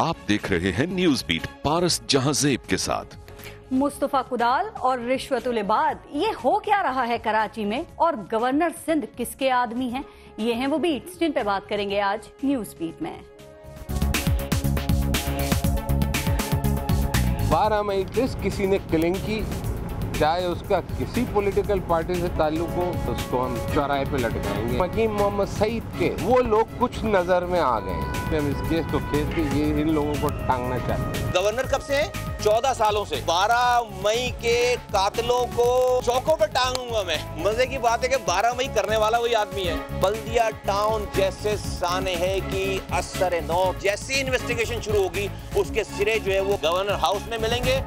आप देख रहे हैं न्यूज बीट पारस जहाजेब के साथ मुस्तफा कुदाल और रिश्वत बाद ये हो क्या रहा है कराची में और गवर्नर सिंध किसके आदमी हैं ये हैं वो बीट जिन पे बात करेंगे आज न्यूज बीट में बारह मई किस किसी ने कलिंग की चाहे उसका किसी पॉलिटिकल पार्टी से ताल्लुक हो तो उसको हम चौराहे पे लटकाएंगे वकीम मोहम्मद सईद के वो लोग कुछ नज़र में आ गए हम इस केस को खेल के ये इन लोगों को टांगना चाहते हैं गवर्नर कब से है चौदह सालों से बारह मई के कातलों को चौकों पर टांगूंगा मैं मजे की बात है कि बारह मई करने वाला वही आदमी है बल्दिया टाउन जैसे साने है कि असर नौ जैसी इन्वेस्टिगेशन शुरू होगी उसके सिरे जो है वो गवर्नर हाउस में मिलेंगे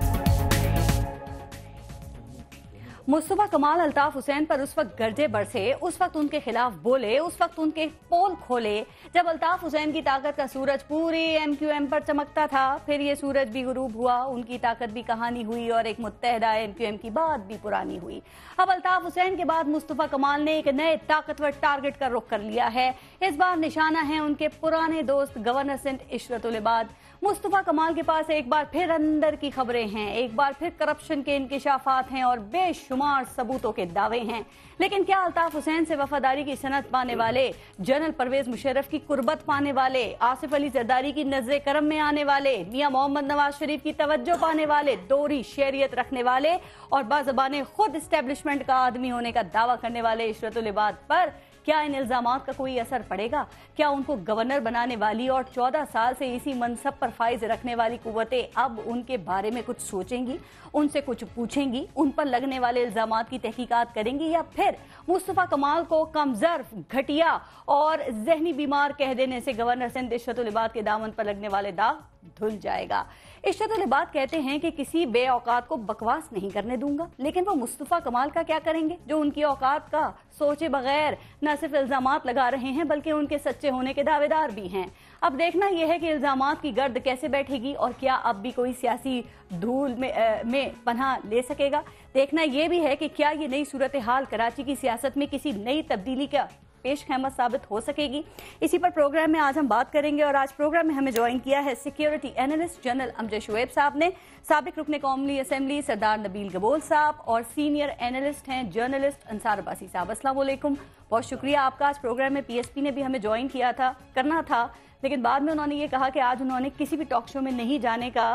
मुस्तफा कमाल अल्ताफ हुसैन पर उस वक्त गर्जे बरसे उस वक्त उनके खिलाफ बोले उस वक्त उनके पोल खोले जब अल्ताफ हुसैन की ताकत का सूरज पूरी एम क्यू एम पर चमकता था फिर ये सूरज भी गुरूब हुआ उनकी ताकत भी कहानी हुई और एक मुतहदा एम क्यू एम की बात भी पुरानी हुई अब अल्ताफ हुसैन के बाद मुस्तफा कमाल ने एक नए ताकतवर टारगेट का रुख कर लिया है इस बार निशाना है उनके पुराने दोस्त गवर्नर सेंट इशरतुलबाद मुस्तफा कमाल के पास एक बार फिर अंदर की खबरें हैं एक बार फिर करप्शन के इंकशाफात हैं और बेश बेशुमार सबूतों के दावे हैं लेकिन क्या अल्ताफ हुसैन से वफादारी की सनत पाने वाले जनरल परवेज मुशर्रफ की कुर्बत पाने वाले आसिफ अली जरदारी की नजर करम में आने वाले मियाँ मोहम्मद नवाज शरीफ की तवज्जो पाने वाले दोहरी शहरियत रखने वाले और बाजबान खुद इस्टेब्लिशमेंट का आदमी होने का दावा करने वाले इशरतुल इबाद पर क्या इन इल्जाम का कोई असर पड़ेगा क्या उनको गवर्नर बनाने वाली और चौदह साल से इसी मनसब पर फाइज रखने वाली कुवतें अब उनके बारे में कुछ सोचेंगी उनसे कुछ पूछेंगी उन पर लगने वाले इल्जाम की तहकीक़त करेंगी या फिर मुस्तफ़ा कमाल को कमजर्फ घटिया और जहनी बीमार कह देने से गवर्नर सिंध रिश्वत के दामन पर लगने वाले दाग धुल जाएगा इश्तुलबाद कहते हैं कि किसी बे औकात को बकवास नहीं करने दूंगा लेकिन वो मुस्तफ़ा कमाल का क्या करेंगे जो उनकी औकात का सोचे बगैर न सिर्फ इल्जाम लगा रहे हैं बल्कि उनके सच्चे होने के दावेदार भी हैं अब देखना यह है कि इल्जाम की गर्द कैसे बैठेगी और क्या अब भी कोई सियासी धूल में, में पनाह ले सकेगा देखना यह भी है कि क्या ये नई सूरत हाल कराची की सियासत में किसी नई तब्दीली का पेश खेमत साबित हो सकेगी इसी पर प्रोग्राम में आज हम बात करेंगे और आज प्रोग्राम में हमें ज्वाइन किया है security analyst general Amjad Shoaib Sahab ने सबक रुकने कौमली असम्बली सरदार नबील गबोल साहब और सीनियर एनालिस्ट हैं जर्नलिस्ट अंसार अब्बासी साहब असलम बहुत शुक्रिया आपका आज प्रोग्राम में पीएसपी ने भी हमें ज्वाइन किया था करना था लेकिन बाद में उन्होंने ये कहा कि आज उन्होंने किसी भी टॉक शो में नहीं जाने का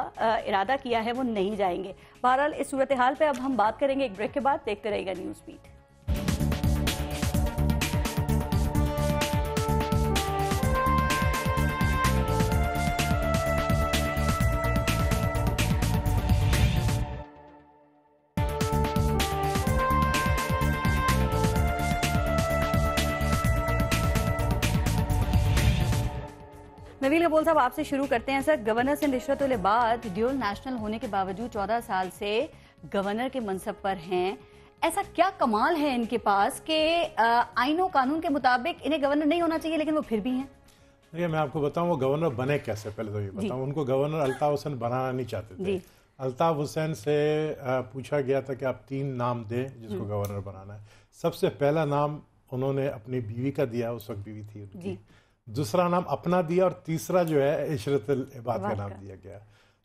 इरादा किया है वो नहीं जाएंगे बहरहाल इस सूरत हाल पर अब हम बात करेंगे एक ब्रेक के बाद देखते रहेगा न्यूज़ पीठ बोल साहब आपसे शुरू करते हैं सर गवर्नर से रिश्वत वाले बाद ड्यूल नेशनल होने के बावजूद चौदह साल से गवर्नर के मनसब पर हैं ऐसा क्या कमाल है इनके पास कि आइनों कानून के मुताबिक इन्हें गवर्नर नहीं होना चाहिए लेकिन वो फिर भी हैं देखिए मैं आपको बताऊं वो गवर्नर बने कैसे पहले तो ये बताऊं उनको गवर्नर अल्ताफ हुसैन बनाना नहीं चाहते थे अल्ताफ हुसैन से पूछा गया था कि आप तीन नाम दें जिसको हम्म। गवर्नर बनाना है सबसे पहला नाम उन्होंने अपनी बीवी का दिया उस वक्त बीवी थी उनकी दूसरा नाम अपना दिया और तीसरा जो है इशरत इबाद का नाम दिया गया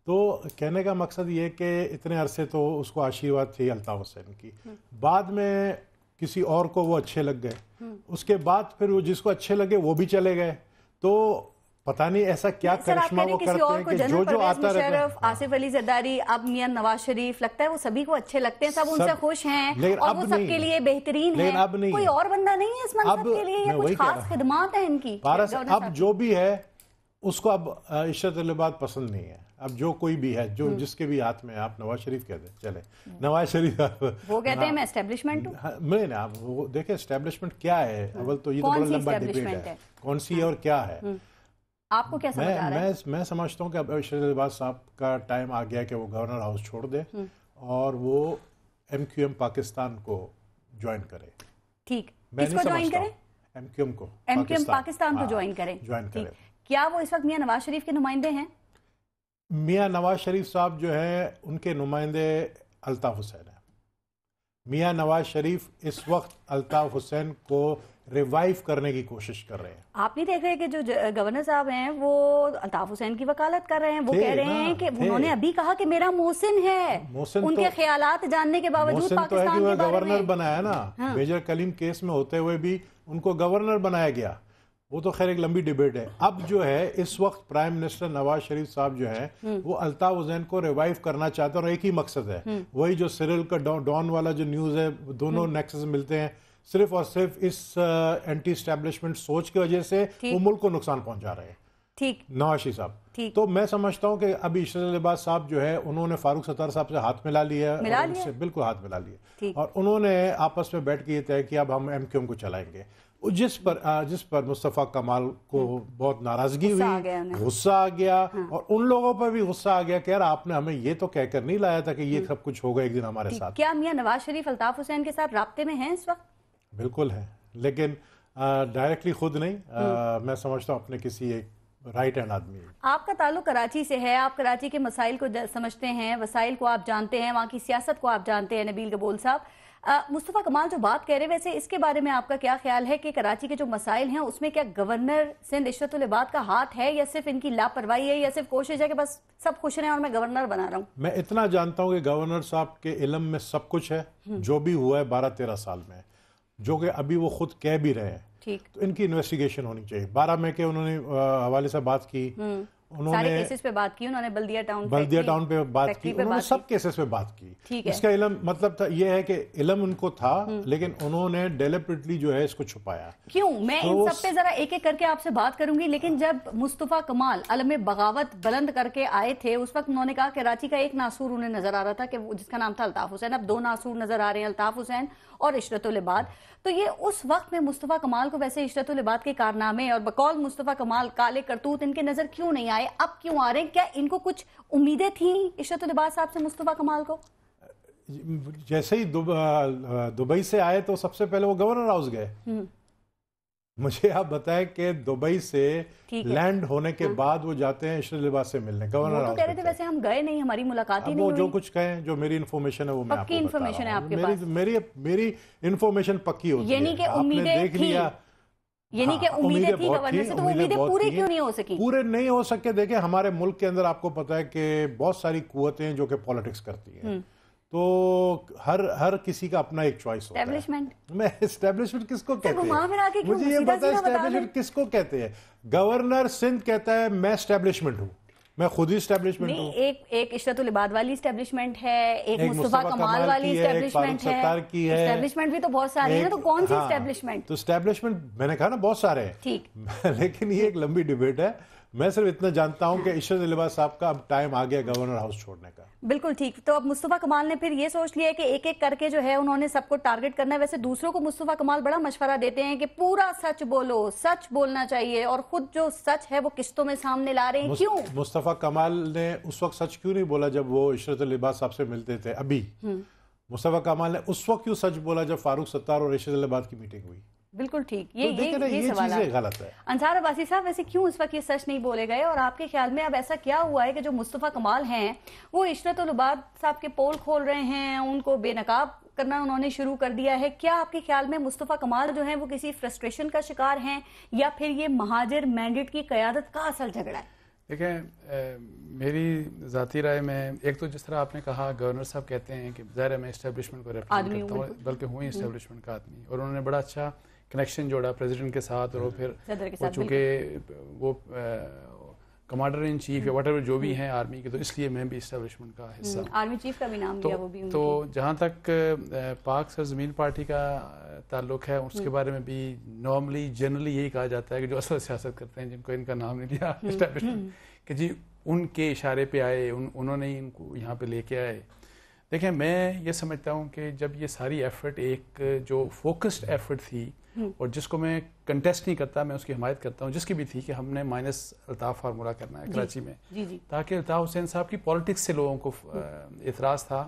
तो कहने का मकसद ये कि इतने अरसे तो उसको आशीर्वाद थी अलता हुसैन की हम्म। बाद में किसी और को वो अच्छे लग गए हम्म। उसके बाद फिर वो जिसको अच्छे लगे वो भी चले गए तो पता नहीं ऐसा क्या करिश्मा वो करते हैं कि जो जो आता रहता है आसिफ अली जदारी अब मियां नवाज शरीफ लगता है वो सभी को अच्छे लगते हैं सब, सब उनसे खुश हैं और वो सबके लिए बेहतरीन है अब नहीं कोई और बंदा नहीं है इस मकसद के लिए ये कुछ खास खिदमत है इनकी अब जो भी है उसको अब इशरत अलीबाद पसंद नहीं है अब जो कोई भी है जो हम्म। जिसके भी हाथ में आप नवाज शरीफ कह दें चले नवाज शरीफ वो कहते हैं हाँ। मैं एस्टेब्लिशमेंट हाँ, नहीं ना आप वो देखें एस्टेब्लिशमेंट क्या है हम्म। अवल तो ये तो बड़ा लंबा डिबेट है कौन सी है हाँ। और क्या है हम्म। आपको क्या समझ आ मैं, है मैं समझता हूँ कि अब इशरत लिबास साहब का टाइम आ गया कि वो गवर्नर हाउस छोड़ दे हम्म। और वो एम क्यू एम पाकिस्तान को ज्वाइन करे ठीक एम क्यू एम को एम क्यू एम पाकिस्तान को ज्वाइन हाँ, करें ज्वाइन करें क्या वो इस वक्त मियाँ नवाज शरीफ के नुमाइंदे हैं मियाँ नवाज शरीफ साहब जो हैं उनके नुमाइंदे अल्ताफ़ हुसैन हैं मियाँ नवाज शरीफ इस वक्त अल्ताफ़ हुसैन को रिवाइव करने की कोशिश कर रहे हैं आप नहीं देख रहे कि जो गवर्नर साहब हैं वो अल्ताफ हुसैन की वकालत कर रहे हैं वो कह रहे हैं कि उन्होंने अभी कहा कि मेरा मोहसिन है मोसिन उनके तो, ख्यालात जानने के बावजूद तो पाकिस्तान तो के गवर्नर बनाया ना हाँ। मेजर कलीम केस में होते हुए भी उनको गवर्नर बनाया गया वो तो खैर एक लंबी डिबेट है अब जो है इस वक्त प्राइम मिनिस्टर नवाज शरीफ साहब जो है हम्म। वो अल्ताफ हुसैन को रिवाइव करना चाहते हैं और एक ही मकसद है हम्म। वही जो सिरल का डॉन वाला जो न्यूज है दोनों नेक्सेस हम्म। मिलते हैं सिर्फ और सिर्फ इस एंटी स्टैब्लिशमेंट सोच की वजह से वो मुल्क को नुकसान पहुंचा रहे हैं ठीक नवाशी साहब तो मैं समझता हूँ कि अभी इशरबाज साहब जो है उन्होंने फारूक सत्तार साहब से हाथ मिला लिया मिला लिया? बिल्कुल हाथ मिला लिया और उन्होंने आपस में बैठ के ये तय किया अब हम एम क्यू एम को चलाएंगे जिस पर जिस पर मुस्तफ़ा कमाल को हाँ। बहुत नाराज़गी हुई गुस्सा आ गया हाँ। और उन लोगों पर भी गुस्सा आ गया कि यार आपने हमें ये तो कहकर नहीं लाया था कि ये हम्म। सब कुछ होगा एक दिन हमारे साथ क्या मियाँ नवाज शरीफ अल्ताफ़ हुसैन के साथ रबते में हैं इस वक्त बिल्कुल है लेकिन डायरेक्टली खुद नहीं आ, हम्म। मैं समझता हूँ अपने किसी एक राइट हैंड आदमी आपका ताल्लुक कराची से है आप कराची के मसाइल को समझते हैं वसाइल को आप जानते हैं वहाँ की सियासत को आप जानते हैं नबील कबूल साहब मुस्तफ़ा कमाल जो बात कह रहे हैं वैसे इसके बारे में आपका क्या ख्याल है कि कराची के जो मसाइल हैं उसमें क्या गवर्नर सिंध लिबाद का हाथ है या सिर्फ इनकी लापरवाही है या सिर्फ कोशिश है कि बस सब खुश रहें और मैं गवर्नर बना रहा हूँ मैं इतना जानता हूँ कि गवर्नर साहब के इलम में सब कुछ है हम्म। जो भी हुआ है बारह तेरह साल में जो कि अभी वो खुद कह भी रहे हैं ठीक तो इनकी इन्वेस्टिगेशन होनी चाहिए बारह मई के उन्होंने हवाले से बात की हम्म। उन्होंने केसेस पे बात की उन्होंने बल्दिया टाउन बल्दिया टाउन पे बात की उन्होंने सब केसेस पे बात की ठीक इसका इलम मतलब था ये है कि इलम उनको था हम्म। लेकिन उन्होंने डेलिपरेटली जो है इसको छुपाया क्यों मैं तो इन सब पे जरा एक एक करके आपसे बात करूंगी लेकिन जब मुस्तफ़ा कमाल अलम बगावत बुलंद करके आए थे उस वक्त उन्होंने कहा कराची का एक नासूर उन्हें नजर आ रहा था कि जिसका नाम था अल्ताफ हुसैन अब दो नासूर नजर आ रहे हैं अल्ताफ हुसैन और इशरतुलबाद तो ये उस वक्त में मुस्तफ़ा कमाल को वैसे इशरतुलबाद के कारनामे और बकौल मुस्तफ़ा कमाल काले करतूत इनके नज़र क्यों नहीं आए अब क्यों आ रहे हैं क्या इनको कुछ उम्मीदें थी इशरतुलबाद साहब से मुस्तफ़ा कमाल को जैसे ही दुबई से आए तो सबसे पहले वो गवर्नर हाउस गए हम्म। मुझे आप बताएं कि दुबई से लैंड होने के हाँ। बाद वो जाते हैं श्रीलबा से मिलने गवर्नर तो कह रहे थे वैसे हम गए नहीं हमारी मुलाकात ही नहीं वो जो कुछ कहें जो मेरी इन्फॉर्मेशन है वो मैं आपको इन्फॉर्मेशन है आपके मेरी, पास मेरी मेरी इन्फॉर्मेशन पक्की होती है कि आपने देख लिया यानी कि हाँ, उम्मीदें थी गवर्नर से तो उम्मीदें पूरी क्यों नहीं हो सकी पूरे नहीं हो सके देखे हमारे मुल्क के अंदर आपको पता है कि बहुत सारी कुतें जो कि पॉलिटिक्स करती है हम्म। तो हर हर किसी का अपना एक चॉइस होता है मैं स्टैब्लिशमेंट अच्छा, किसको कहते हैं मुझे ये पता है स्टैब्लिशमेंट किसको कहते हैं गवर्नर सिंध कहता है मैं एस्टेब्लिशमेंट हूँ मैं खुद ही स्टैब्लिशमेंट हूँ एक एक इशरत लिबाद वाली स्टैब्लिशमेंट है एक, एक मुस्तफा कमाल वाली स्टैब्लिशमेंट है की है स्टैब्लिशमेंट भी तो बहुत सारे हैं तो कौन सी स्टैब्लिशमेंट हाँ, तो स्टैब्लिशमेंट मैंने कहा ना बहुत सारे हैं ठीक लेकिन ये एक लंबी डिबेट है मैं सिर्फ इतना जानता हूं कि ईश्वर दिलबाज साहब का अब टाइम आ गया गवर्नर हाउस छोड़ने का बिल्कुल ठीक तो अब मुस्तफ़ा कमाल ने फिर ये सोच लिया है कि एक एक करके जो है उन्होंने सबको टारगेट करना है वैसे दूसरों को मुस्तफ़ा कमाल बड़ा मशवरा देते हैं कि पूरा सच बोलो सच बोलना चाहिए और खुद जो सच है वो किस्तों में सामने ला रहे हैं क्यों मुस्तफ़ा कमाल ने उस वक्त सच क्यों नहीं बोला जब वो इशरत लिबास साहब से मिलते थे अभी हम्म। मुस्तफ़ा कमाल ने उस वक्त क्यों सच बोला जब फारूक सत्तार और इशरत लिबास की मीटिंग हुई बिल्कुल ठीक ये तो ये, ये, ये सवाल है गलत है अंसार अब्बासी साहब वैसे क्यों इस वक्त ये सच नहीं बोले गए और आपके ख्याल में अब ऐसा क्या हुआ है कि जो मुस्तफ़ा कमाल हैं वो इशरत लुबाद साहब के पोल खोल रहे हैं उनको बेनकाब करना उन्होंने शुरू कर दिया है क्या आपके ख्याल में मुस्तफ़ा कमाल जो है वो किसी फ्रस्ट्रेशन का शिकार है या फिर ये महाजिर मैंडेट की क्यादत का असल झगड़ा है देखें मेरी ज़ाती राय में एक तो जिस तरह आपने कहा गवर्नर साहब कहते हैं कि ज़ाहिर मैं इस्टेब्लिशमेंट को रिप्रेजेंट करता हूँ बल्कि हुई इस्टेब्लिशमेंट हम्म। का आदमी और उन्होंने बड़ा अच्छा कनेक्शन जोड़ा प्रेसिडेंट के साथ और हम्म। फिर वो चूँकि वो कमांडर इन चीफ या वटर हम्म। जो भी हम्म। हैं आर्मी के तो इसलिए मैं भी इस्टेब्लिशमेंट का हिस्सा आर्मी चीफ का भी नाम तो, वो भी तो जहाँ तक पाक सरजमीन पार्टी का ताल्लुक है उसके बारे में भी नॉर्मली जनरली यही कहा जाता है कि जो असल सियासत करते हैं जिनको इनका नाम नहीं दिया कि जी उनके इशारे पे आए उन उन्होंने ही इनको यहाँ पे लेके आए देखें मैं ये समझता हूँ कि जब ये सारी एफर्ट एक जो फोकस्ड एफर्ट थी हम्म। और जिसको मैं कंटेस्ट नहीं करता मैं उसकी हमायत करता हूँ जिसकी भी थी कि हमने माइनस अल्ताफ़ फार्मूला करना है कराची में जी, जी। ताकि अल्ताफ़ हुसैन साहब की पॉलिटिक्स से लोगों को इतराज़ था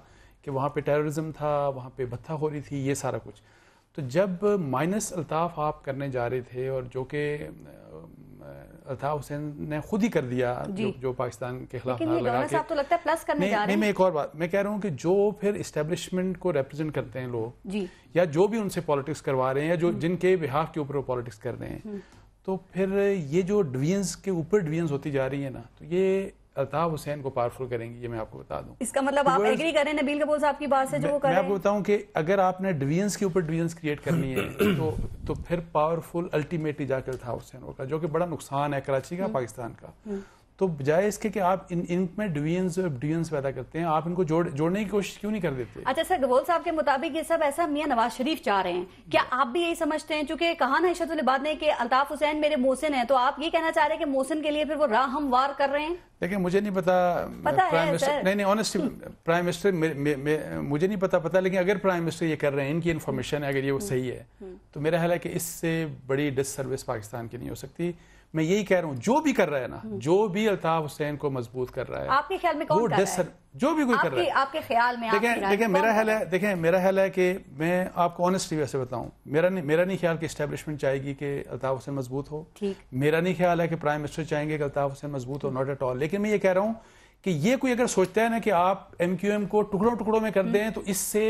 कि वहाँ पे टेररिज्म था वहाँ पे भत्था हो रही थी ये सारा कुछ तो जब माइनस अल्ताफ़ आप करने जा रहे थे और जो कि था हुसैन ने खुद ही कर दिया जो, जो पाकिस्तान के खिलाफ नारा लगा के तो लगता है प्लस करने जा रहे हैं मैं एक और बात मैं कह रहा हूँ कि जो फिर इस्टेब्लिशमेंट को रिप्रेजेंट करते हैं लोग या जो भी उनसे पॉलिटिक्स करवा रहे हैं या जो हम्म। जिनके बिहाफ के ऊपर वो पॉलिटिक्स कर रहे हैं हम्म। तो फिर ये जो डिवीजन्स के ऊपर डिवीजन्स होती जा रही है ना तो ये अल्ताफ हुसैन को पावरफुल करेंगी ये मैं आपको बता दूं इसका मतलब आप एग्री करें नबील कपूर साहब की बात से जो वो कर मैं आपको बताऊं कि अगर आपने डिवीजन्स के ऊपर डिवीजन्स क्रिएट करनी है तो तो फिर पावरफुल अल्टीमेटली जाकर अल्ताफ हुसैन होगा जो कि बड़ा नुकसान है कराची का हम्म। पाकिस्तान का हम्म। तो बजाय इसके कि आप इन इन इनमें डिवीजन्स डिवीजन्स पैदा करते हैं आप इनको जोड़ जोड़ने की कोशिश क्यों नहीं कर देते अच्छा सर गबोल साहब के मुताबिक ये सब ऐसा मियाँ नवाज शरीफ चाह रहे हैं क्या आप भी यही समझते हैं चूंकि कहा ना इशत बाद ने कि अल्ताफ हुसैन मेरे मोहसिन है तो आप ये कहना चाह रहे हैं कि मोहसिन के लिए फिर वो राह हमवार कर रहे हैं देखिए मुझे नहीं पता पता प्राइम मिनिस्टर नहीं नहीं ऑनेस्टली प्राइम मिनिस्टर मुझे नहीं पता पता लेकिन अगर प्राइम मिनिस्टर ये कर रहे हैं इनकी इन्फॉर्मेशन है अगर ये वो सही है हम्म। तो मेरा ख्याल है कि इससे बड़ी डिस सर्विस पाकिस्तान की नहीं हो सकती मैं यही कह रहा हूँ जो भी कर रहा है ना हम्म। जो भी अल्ताफ हुसैन को मजबूत कर रहा है आपके ख्याल में कौन कर रहा है? जो भी कोई कर रहा है आपके ख्याल में देखें देखें मेरा ख्याल है देखें मेरा ख्याल है कि मैं आपको ऑनेस्टली वैसे बताऊं मेरा नहीं मेरा नहीं ख्याल कि इस्टेब्लिशमेंट चाहेगी कि अल्ताफ हुसैन मजबूत हो मेरा नहीं ख्याल है कि प्राइम मिनिस्टर चाहेंगे कि अल्ताफ हुसैन मजबूत हो नॉट एट ऑल लेकिन मैं ये कह रहा हूँ कि ये कोई अगर सोचता है ना कि आप एम क्यू एम को टुकड़ों टुकड़ों में कर हम्म। दें तो इससे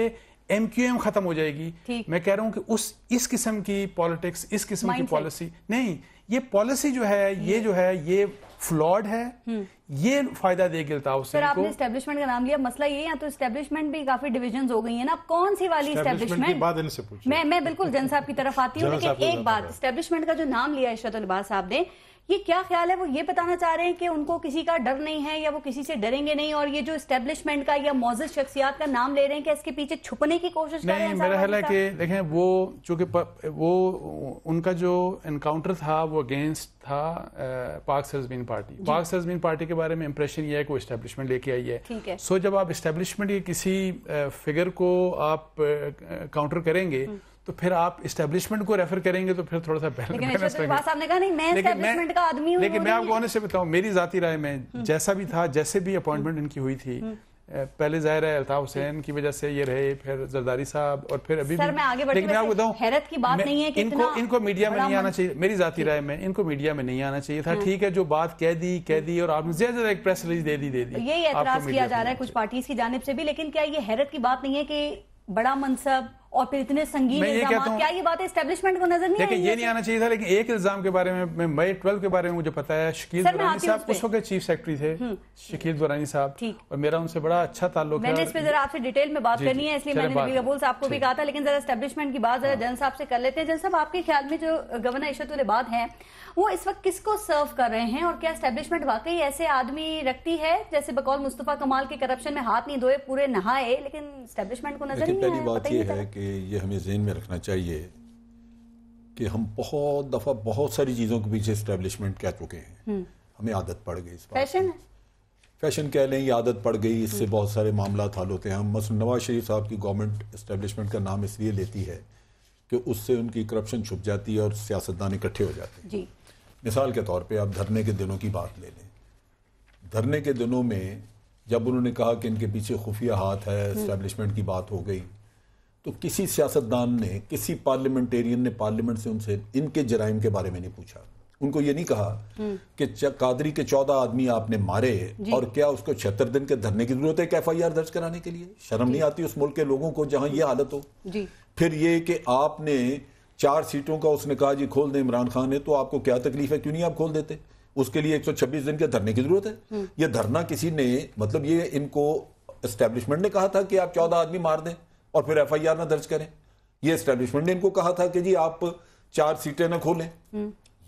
एम क्यू एम खत्म हो जाएगी मैं कह रहा हूँ कि उस इस किस्म की पॉलिटिक्स इस किस्म की पॉलिसी नहीं ये पॉलिसी जो है ये जो है ये फ्लॉड है हम्म। ये फायदा दे गिरता उससे आपने स्टेब्लिशमेंट का नाम लिया मसला ये या तो स्टेब्लिशमेंट भी काफी डिविजन हो गई है ना कौन सी वाली स्टेब्लिशमेंट बात इनसे मैं मैं बिल्कुल जन साहब की तरफ आती हूँ लेकिन एक बात स्टेब्लिशमेंट का जो नाम लिया इशरत लिबास साहब ने ये क्या ख्याल है वो ये बताना चाह रहे हैं कि उनको किसी का डर नहीं है या वो किसी से डरेंगे नहीं और ये जो स्टेब्लिशमेंट का या मोजिद शख्सियात का नाम ले रहे हैं कि इसके पीछे छुपने की कोशिश नहीं मेरा ख्याल है कि देखें वो चूंकि वो उनका जो इनकाउंटर था वो अगेंस्ट था आ, पाक सरजमीन पार्टी पाक सरजमीन पार्टी के बारे में इंप्रेशन ये है कि वो इस्टेब्लिशमेंट लेके आई है ठीक है सो जब आप इस्टेब्लिशमेंट के किसी फिगर को आप काउंटर करेंगे हम्म। तो फिर आप इस्टेब्लिशमेंट को रेफर करेंगे तो फिर थोड़ा सा लेकिन मैं आपको ऑनेस्ट से बताऊँ मेरी जाती राय में हम्म। जैसा भी था जैसे भी अपॉइंटमेंट इनकी हुई थी हम्म। पहले जाहिर है अल्ताफ हुसैन की वजह से ये रहे फिर जरदारी साहब और फिर अभी सर, मैं आगे लेकिन मैं आपको बताऊं हैरत की बात नहीं है कि इनको इनको मीडिया में नहीं आना चाहिए मेरी जाति राय में इनको मीडिया में नहीं आना चाहिए था हम्म। ठीक है जो बात कह दी कह दी और आपने ज्यादा ज्यादा एक प्रेस रिलीज दे दी दे दी यही एतराज किया जा रहा है कुछ पार्टी की जानब से भी लेकिन क्या ये हैरत की बात नहीं है कि बड़ा मनसब और फिर इतने संगीन ये क्या ये बात स्टेब्लिशमेंट को नजर नहीं देखिए ये नहीं आना चाहिए था लेकिन एक इल्जाम के बारे में मई ट्वेल्व के बारे में मुझे पता है शकील दुरानी साहब उस वक्त चीफ सेक्रेटरी थे हम्म। शकील दुरानी साहब और मेरा उनसे बड़ा अच्छा ताल्लुक मैंने इस पे जरा आपसे डिटेल में बात करनी है इसलिए मैंने कपूर साहब को भी कहा था लेकिन जरा स्टेब्लिशमेंट की बात जरा हाँ। जन साहब से कर लेते हैं जन साहब आपके ख्याल में जो गवर्नर इशत बात है वो इस वक्त किसको सर्व कर रहे हैं और क्या स्टेब्लिशमेंट वाकई ऐसे आदमी रखती है जैसे बकौल मुस्तफा कमाल के करप्शन में हाथ नहीं धोए पूरे नहाए लेकिन स्टेब्लिशमेंट को नजर नहीं पहली बात ये है कि ये हमें जहन में रखना चाहिए कि हम बहुत दफ़ा बहुत सारी चीज़ों के पीछे इस्टेब्लिशमेंट कह चुके हैं हम्म। हमें आदत पड़ गई इस फैशन फैशन कह लें ये आदत पड़ गई इससे हम्म। बहुत सारे मामला हल होते हैं हम मसल नवाज शरीफ साहब की गवर्नमेंट इस्टेब्लिशमेंट का नाम इसलिए लेती है कि उससे उनकी करप्शन छुप जाती है और सियासतदान इकट्ठे हो जाते हैं मिसाल के तौर पे आप धरने के दिनों की बात ले लें धरने के दिनों में जब उन्होंने कहा कि इनके पीछे खुफिया हाथ है इस्टेब्लिशमेंट हम्म। की बात हो गई तो किसी सियासतदान ने किसी पार्लियामेंटेरियन ने पार्लियामेंट से उनसे इनके जराइम के बारे में नहीं पूछा उनको ये नहीं कहा हम्म। कि कादरी के चौदह आदमी आपने मारे और क्या उसको छिहत्तर दिन के धरने की जरूरत है एफ आई आर दर्ज कराने के लिए शर्म नहीं आती उस मुल्क के लोगों को जहां ये हालत हो फिर ये कि आपने चार सीटों का उसने कहा जी खोल दें इमरान खान ने तो आपको क्या तकलीफ है क्यों नहीं आप खोल देते उसके लिए 126 दिन के धरने की जरूरत है हम्म। ये धरना किसी ने मतलब ये इनको एस्टेब्लिशमेंट ने कहा था कि आप चौदह आदमी मार दें और फिर एफ आई आर ना दर्ज करें ये स्टैब्लिशमेंट ने इनको कहा था कि जी आप चार सीटें ना खोलें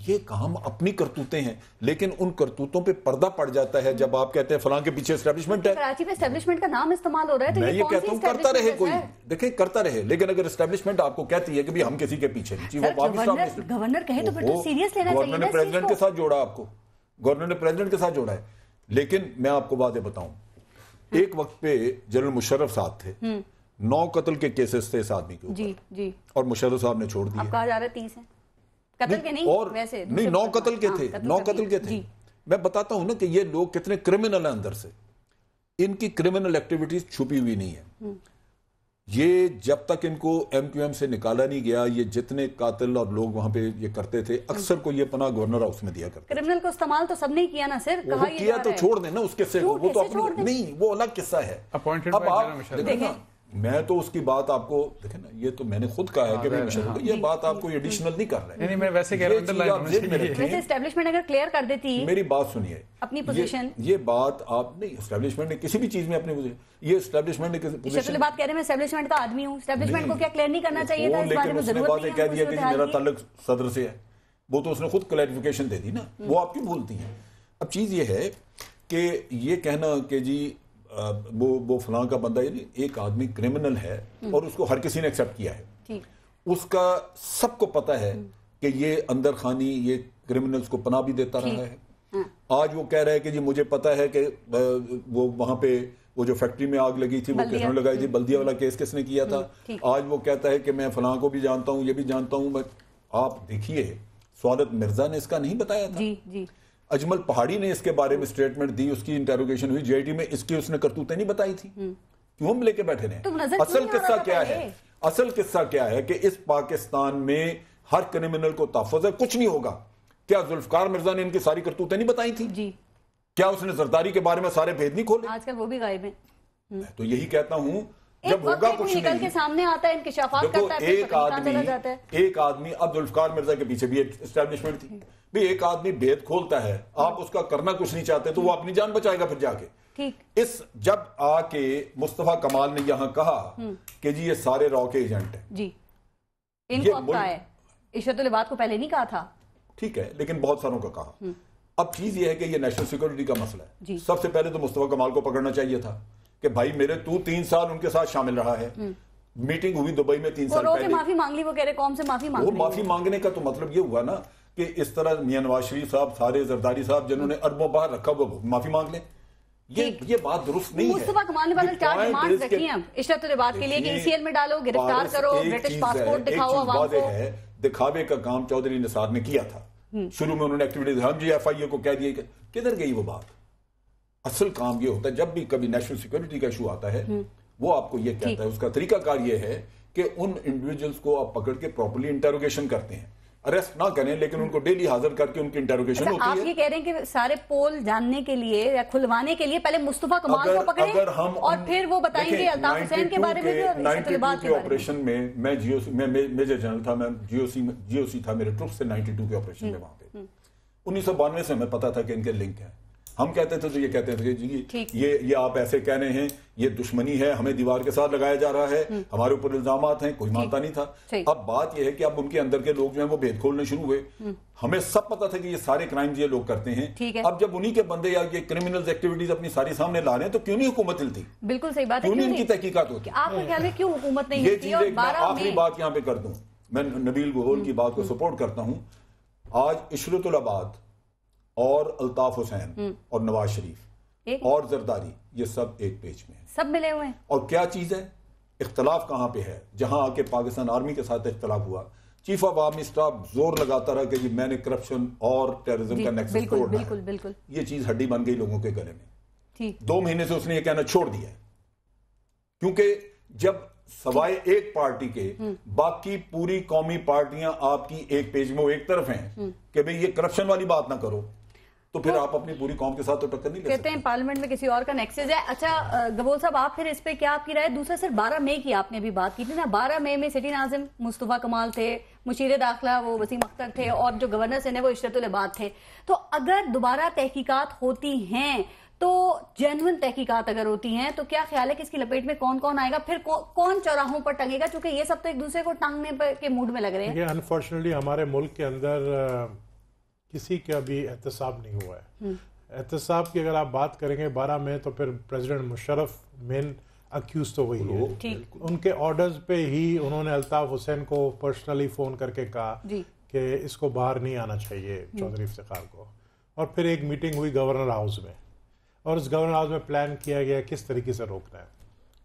ये काम अपनी करतूतें हैं लेकिन उन करतूतों पे पर्दा पड़ जाता है जब आप कहते हैं फलां के पीछे स्टैब्लिशमेंट है कराची में स्टैब्लिशमेंट का नाम इस्तेमाल हो रहा है तो मैं ये, ये कहता हूँ करता रहे कोई देखिए करता रहे लेकिन अगर स्टैब्लिशमेंट आपको कहती है कि भाई हम किसी के पीछे नहीं गवर्नर कहे तो, तो सीरियस लेना गवर्नर ने प्रेसिडेंट के साथ जोड़ा आपको गवर्नर ने प्रेसिडेंट के साथ जोड़ा है लेकिन मैं आपको बातें बताऊं एक वक्त पे जनरल मुशर्रफ साहब थे हम्म। नौ कत्ल के केसेस थे इस आदमी के जी जी और मुशर साहब ने छोड़ दिया कहा जा रहा है तीस है कत्ल के नहीं और वैसे नहीं नौ हाँ, कत्ल के थे नौ कत्ल के थे मैं बताता हूं ना कि ये लोग कितने क्रिमिनल हैं अंदर से इनकी क्रिमिनल एक्टिविटीज छुपी हुई नहीं है हम्म। ये जब तक इनको एम क्यू एम से निकाला नहीं गया ये जितने कातिल और लोग वहां पे ये करते थे हम्म। अक्सर को ये पना गवर्नर हाउस में दिया करते क्रिमिनल को इस्तेमाल तो सबने किया ना सर कहा किया तो छोड़ देना उसके से वो तो अपने नहीं वो अलग किस्सा है अब आप देखें मैं तो उसकी बात आपको देखे ना ये तो मैंने खुद कहा है हाँ, कि मैं मिशन हाँ, ये बात आपको एडिशनल नहीं कर रहे नहीं मैं वैसे कह रहा हूं एस्टेब्लिशमेंट अगर क्लियर कर देती मेरी बात सुनिए अपनी पोजीशन ये, ये बात आप नहीं स्टैब्लिशमेंट ने किसी भी चीज में अपनी ये स्टैब्लिशमेंट ने किसी बात कह रहे हैं मैं आदमी हूँ स्टैब्लिशमेंट को क्या क्लियर नहीं करना चाहिए लेकिन उसने बारे कह दिया कि मेरा ताल्लुक सदर से है वो तो उसने खुद क्लैरिफिकेशन दे दी ना वो आप क्यों बोलती है अब चीज ये है कि ये कहना कि जी वो वो फलां का बंदा यानी एक आदमी क्रिमिनल है हम्म। और उसको हर किसी ने एक्सेप्ट किया है उसका सबको पता है हम्म। कि ये अंदर खानी ये क्रिमिनल्स को पना भी देता रहा है हाँ। आज वो कह रहा है कि जी मुझे पता है कि वो वहां पे वो जो फैक्ट्री में आग लगी थी वो किसने लगाई थी हम्म। बल्दिया वाला केस किसने किया था आज वो कहता है कि मैं फलां को भी जानता हूँ ये भी जानता हूँ आप देखिए स्वागत मिर्जा ने इसका नहीं बताया था जी, जी। अजमल पहाड़ी ने इसके बारे में स्टेटमेंट दी उसकी इंटेरोगेशन हुई जेआईटी में इसकी उसने करतूतें नहीं बताई थी हम्म। क्यों हम लेके बैठे रहे तो असल किस्सा क्या है असल किस्सा क्या है कि इस पाकिस्तान में हर क्रिमिनल को तहफ़ है कुछ नहीं होगा क्या जुल्फकार मिर्जा ने इनकी सारी करतूतें नहीं बताई थी जी क्या उसने जरदारी के बारे में सारे भेद नहीं खोले आजकल वो भी गायब है मैं तो यही कहता हूं जब होगा कुछ निकल के सामने आता है इंकशाफात करता है एक आदमी एक आदमी अब जुल्फकार मिर्जा के पीछे भी थी एक आदमी भेद खोलता है आप उसका करना कुछ नहीं चाहते तो वो अपनी जान बचाएगा फिर जाके इस जब आके मुस्तफा कमाल ने यहाँ कहा हम्म। कि जी ये सारे रॉ के एजेंट है जी इनको इशरत को पहले नहीं कहा था ठीक है लेकिन बहुत सारों का कहा हम्म। अब चीज यह है कि यह नेशनल सिक्योरिटी का मसला है सबसे पहले तो मुस्तफा कमाल को पकड़ना चाहिए था कि भाई मेरे तू तीन साल उनके साथ शामिल रहा है हम्म। मीटिंग हुई दुबई में तीन साल पहले माफी मांग ली वो कह रहे कौन से माफी मांग वो माफी मांगने का तो मतलब ये हुआ ना कि इस तरह मियाँ नवाज शरीफ साहब सारे जरदारी साहब जिन्होंने हम्म। अरबों बाहर रखा वो माफी मांग ले ये ये बात दुरुस्त नहीं है मुस्तफा कमाल ने वाले क्या डिमांड रखी हैं इशरत बात के लिए कि ईसीएल में डालो गिरफ्तार करो ब्रिटिश पासपोर्ट दिखाओ आवाम को है दिखावे का काम चौधरी निसार ने किया था हम्म। शुरू में उन्होंने एक्टिविटीज हम हाँ जी एफआईए को कह दिया किधर गई वो बात असल काम ये होता है जब भी कभी नेशनल सिक्योरिटी का इशू आता है हम्म। वो आपको ये कहता है उसका तरीकाकार ये है कि उन इंडिविजुअल्स को आप पकड़ के प्रॉपरली इंटेरोगेशन करते हैं अरेस्ट ना करें लेकिन उनको डेली हाजिर करके उनकी इंटेरोगेशन अच्छा, होती आप है। ये कह रहे हैं कि सारे पोल जानने के लिए या खुलवाने के लिए पहले मुस्तफा कमाल को पकड़े अगर हम और फिर वो बताएंगे अल्ताफ हुसैन के बारे में के ऑपरेशन में मैं जीओसी मैं मेजर जनरल था मैं जीओसी जीओसी था मेरे ट्रुप से 92 के ऑपरेशन हम्म। में वहां पे हम्म। उन्नीस सौ बानवे से हमें पता था कि इनके लिंक है हम कहते थे तो ये कहते थे जी ये ये आप ऐसे कह रहे हैं ये दुश्मनी है हमें दीवार के साथ लगाया जा रहा है हम्म। हमारे ऊपर इल्जाम हैं कोई मानता नहीं था अब बात यह है कि अब उनके अंदर के लोग जो है वो भेद खोलने शुरू हुए हम्म। हमें सब पता था कि ये सारे क्राइम ये लोग करते हैं अब जब उन्हीं के बंदे या ये क्रिमिनल एक्टिविटीज अपनी सारी सामने ला रहे हैं तो क्यों नहीं हुकूमत हिलती बिल्कुल सही बात क्यों नहीं इनकी तहकीकत होती ये चीज आखिरी बात यहाँ पे कर दू मैं नबील गोहोल की हम्म। बात को सपोर्ट करता हूँ आज इशरतुल आबाद और अल्ताफ हुसैन हम्म। और नवाज शरीफ और जरदारी ये सब एक पेज में है सब मिले हुए हैं और क्या चीज़ है इख्तलाफ कहाँ पे है जहां आके पाकिस्तान आर्मी के साथ इख्तलाफ हुआ चीफ ऑफ आर्मी स्टाफ जोर लगाता रहा कि जी मैंने करप्शन और टेररिज्म का नेक्सस बिल्कुल, तोड़ना बिल्कुल, बिल्कुल। ये चीज हड्डी बन गई लोगों के गले में दो महीने से उसने ये कहना छोड़ दिया क्योंकि जब सवाए एक पार्टी के हम्म। बाकी पूरी कौमी पार्टियां आपकी एक पेज में वो एक तरफ हैं हम्म। कि भाई ये करप्शन वाली बात ना करो तो फिर आप अपनी पूरी कौम के साथ तो टक्कर नहीं ले कहते हैं पार्लियामेंट में किसी और का नेक्सेस है अच्छा गबोल साहब आप फिर इस पे क्या आपकी राय दूसरा सिर्फ बारह मई की आपने अभी बात की थी ना बारह मई में सिटी नाजिम मुस्तफ़ा कमाल थे मुशीर दाखिला वो वसीम अख्तर थे और जो गवर्नर से वो इशरतुलबाद थे तो अगर दोबारा तहकीकत होती हैं तो जेनुअन तहकीकत अगर होती हैं तो क्या ख्याल है कि इसकी लपेट में कौन कौन आएगा फिर कौ, कौन चौराहों पर टंगेगा क्योंकि ये सब तो एक दूसरे को टांगने के मूड में लग रहे हैं अनफॉर्चुनेटली हमारे मुल्क के अंदर किसी का भी एहतसाब नहीं हुआ है हम्म। एहतसाब की अगर आप बात करेंगे बारह में तो फिर प्रेसिडेंट मुशरफ मेन अक्यूज तो वही है उनके ऑर्डर्स पे ही उन्होंने अल्ताफ हुसैन को पर्सनली फ़ोन करके कहा कि इसको बाहर नहीं आना चाहिए हम्म। चौधरी इफ्तार को और फिर एक मीटिंग हुई गवर्नर हाउस में और उस गवर्नर हाउस में प्लान किया गया किस तरीके से रोकना है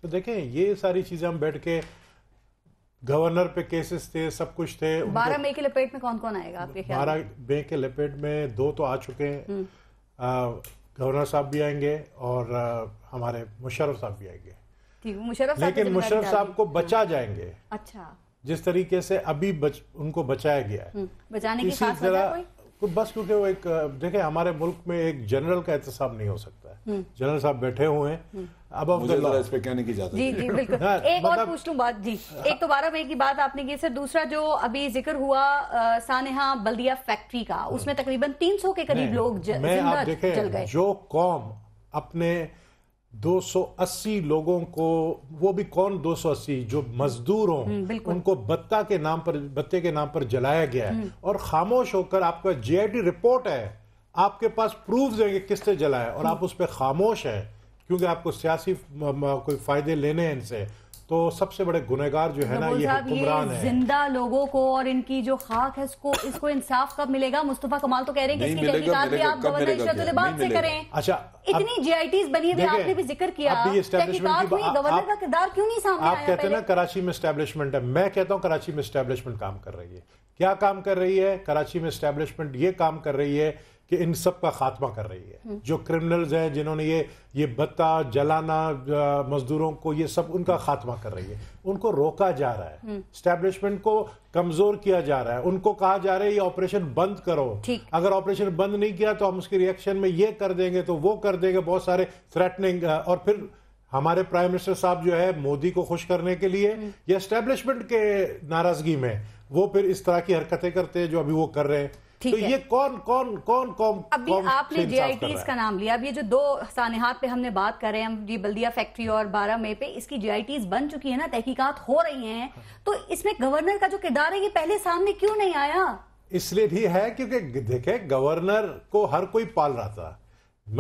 तो देखें ये सारी चीज़ें हम बैठ के गवर्नर पे केसेस थे सब कुछ थे बारह मई की लपेट में कौन कौन आएगा आपके ख्याल बारह मई के लपेट में दो तो आ चुके हैं हम्म। गवर्नर साहब भी आएंगे और आ, हमारे मुशर्रफ साहब भी आएंगे मुशर्रफ लेकिन मुशर्रफ साहब तो को बचा जाएंगे हाँ। अच्छा जिस तरीके से अभी बच, उनको बचाया गया है हम्म, बचाने की खास वजह कोई बस क्योंकि वो एक देखें हमारे मुल्क में एक जनरल का एहतसाब नहीं हो सकता हम्म। जनरल साहब बैठे हुए हैं हम्म। अब इस पे कहने की जी जी बिल्कुल हाँ, एक और मतलब- पूछ लूं बात जी हाँ। एक तो बारह मई की बात आपने की सर दूसरा जो अभी जिक्र हुआ सानेहा बल्दिया फैक्ट्री का हाँ। उसमें तकरीबन 300 के करीब लोग जल गए जो कौम अपने 280 लोगों को वो भी कौन 280 जो मजदूर हों हम्म, उनको बत्ता के नाम पर बत्ते के नाम पर जलाया गया है और खामोश होकर आपका जीआईटी रिपोर्ट है आपके पास प्रूफ है कि किसने जलाया और आप उस पर खामोश हैं क्योंकि आपको सियासी कोई फायदे लेने हैं इनसे तो सबसे बड़े गुनहगार जो है ना ये हुक्मरान है जिंदा लोगों को और इनकी जो खाक है इसको इसको इंसाफ कब मिलेगा मुस्तफा कमाल तो कह रहे हैं कि इसकी तहकीकात भी आप गवर्नर इशरतुल्लाबाद से करें अच्छा इतनी जेआईटीज बनी हुई आपने भी जिक्र किया तहकीकात हुई गवर्नर का किरदार क्यों नहीं सामने आप कहते हैं ना कराची में स्टैब्लिशमेंट है मैं कहता हूँ कराची में स्टैब्लिशमेंट काम कर रही है क्या काम कर रही है कराची में स्टैब्लिशमेंट ये काम कर रही है कि इन सब का खात्मा कर रही है हम्म। जो क्रिमिनल्स हैं जिन्होंने ये ये बत्ता जलाना मजदूरों को ये सब उनका खात्मा कर रही है उनको रोका जा रहा है स्टैब्लिशमेंट हम्म। को कमजोर किया जा रहा है उनको कहा जा रहा है ये ऑपरेशन बंद करो अगर ऑपरेशन बंद नहीं किया तो हम उसके रिएक्शन में ये कर देंगे तो वो कर देंगे बहुत सारे थ्रेटनिंग और फिर हमारे प्राइम मिनिस्टर साहब जो है मोदी को खुश करने के लिए हम्म। या स्टैब्लिशमेंट के नाराजगी में वो फिर इस तरह की हरकतें करते हैं जो अभी वो कर रहे हैं तो ये कौन कौन कौन कौन अभी कौन आपने जीआईटीज का नाम लिया अब ये जो दो सानहात पे हमने बात कर रहे हैं ये बल्दिया फैक्ट्री और बारह मई पे इसकी टीज बन चुकी है ना तहकीकात हो रही हैं तो इसमें गवर्नर का जो किरदार है ये पहले सामने क्यों नहीं आया इसलिए भी है क्योंकि देखे गवर्नर को हर कोई पाल रहा था